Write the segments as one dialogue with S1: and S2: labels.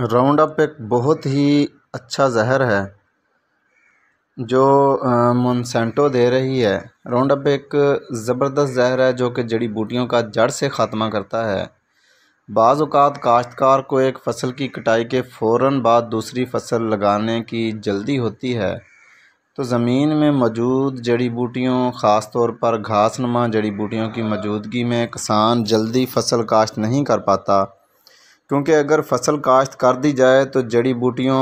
S1: round up एक बहुत ही अच्छा जहर है जो मोनसेंटो दे रही है राउंड अप एक ज़बरदस्त जहर है जो कि जड़ी बूटियों का जड़ से ख़ात्मा करता है बाज़ात काश्तकार को एक फसल की कटाई के फ़ौर बाद दूसरी फसल लगाने की जल्दी होती है तो ज़मीन में मौजूद जड़ी बूटियों ख़ास तौर पर घास नमा जड़ी बूटियों की मौजूदगी में किसान जल्दी फसल काश्त नहीं कर पाता क्योंकि अगर फसल काश्त कर दी जाए तो जड़ी बूटियों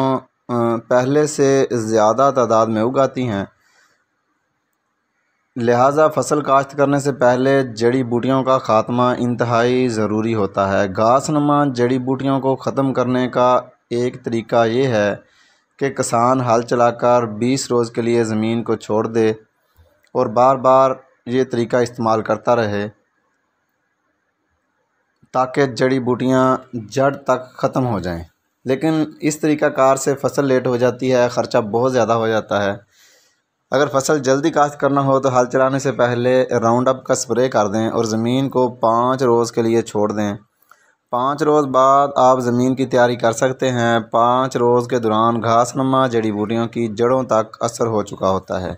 S1: पहले से ज़्यादा तादाद में उगाती हैं लिहाजा फसल काश्त करने से पहले जड़ी बूटियों का ख़ात्मा इंतहाई ज़रूरी होता है घास नमा जड़ी बूटियों को ख़त्म करने का एक तरीका ये है कि किसान हल चलाकर 20 रोज़ के लिए ज़मीन को छोड़ दे और बार बार ये तरीका इस्तेमाल करता रहे ताकि जड़ी बूटियाँ जड़ तक ख़त्म हो जाएं लेकिन इस तरीका कार से फ़सल लेट हो जाती है ख़र्चा बहुत ज़्यादा हो जाता है अगर फ़सल जल्दी काश्त करना हो तो हल चलाने से पहले राउंड अप का स्प्रे कर दें और ज़मीन को पाँच रोज़ के लिए छोड़ दें पाँच रोज़ बाद आप ज़मीन की तैयारी कर सकते हैं पाँच रोज़ के दौरान घास नमा जड़ी बूटियों की जड़ों तक असर हो चुका होता है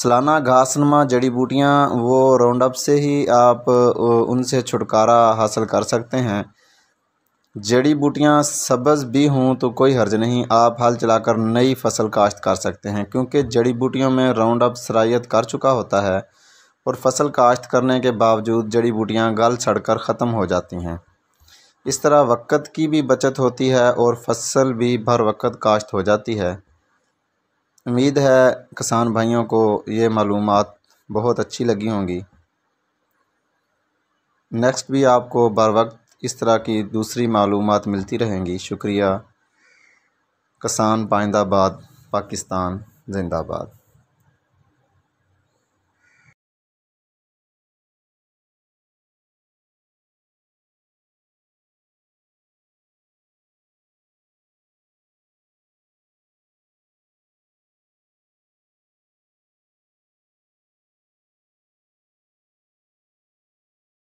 S1: सालाना घासनुमा जड़ी बूटियाँ वो राउंडअप से ही आप उनसे छुटकारा हासिल कर सकते हैं जड़ी बूटियाँ सब्ज़ भी हों तो कोई हर्ज नहीं आप हल चलाकर नई फसल काश्त कर सकते हैं क्योंकि जड़ी बूटियों में राउंडअप सरायत कर चुका होता है और फसल काश्त करने के बावजूद जड़ी बूटियाँ गल सड़कर ख़त्म हो जाती हैं इस तरह वक़्त की भी बचत होती है और फसल भी भर वक़्त काश्त हो जाती है उम्मीद है किसान भाइयों को ये मालूम बहुत अच्छी लगी होंगी नेक्स्ट भी आपको बर वक्त इस तरह की दूसरी मालूम मिलती रहेंगी शुक्रिया किसान पाइंदाबाद पाकिस्तान जिंदाबाद